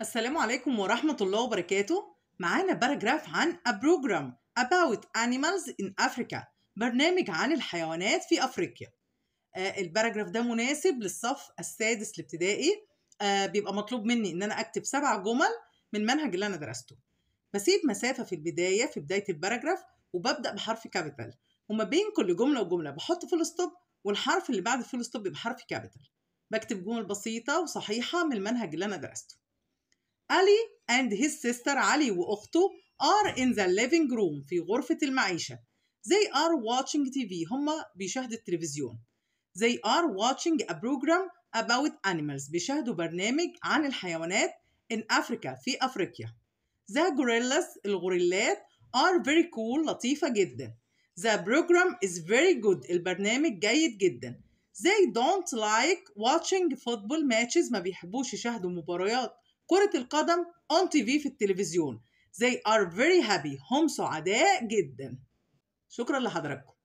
السلام عليكم ورحمة الله وبركاته معانا باراجراف عن A Program About Animals in Africa برنامج عن الحيوانات في أفريقيا آه الباراجراف ده مناسب للصف السادس الابتدائي آه بيبقى مطلوب مني إن أنا أكتب سبع جمل من منهج اللي أنا درسته بسيب مسافة في البداية في بداية الباراجراف وببدأ بحرف كابيتال وما بين كل جملة وجملة بحط فول ستوب والحرف اللي بعد الفول ستوب بحرف كابيتال بكتب جمل بسيطة وصحيحة من المنهج اللي أنا درسته Ali and his sister علي وأخته are in the living room في غرفة المعيشة they are watching TV هما بيشاهدوا التلفزيون they are watching a program about animals بيشاهدوا برنامج عن الحيوانات in Africa في أفريقيا the gorillas الغوريلات are very cool لطيفة جدا the program is very good البرنامج جيد جدا they don't like watching football matches ما بيحبوش يشاهدوا مباريات كرة القدم on TV في التلفزيون they are very happy هم سعداء جدا شكرا لحضراتكم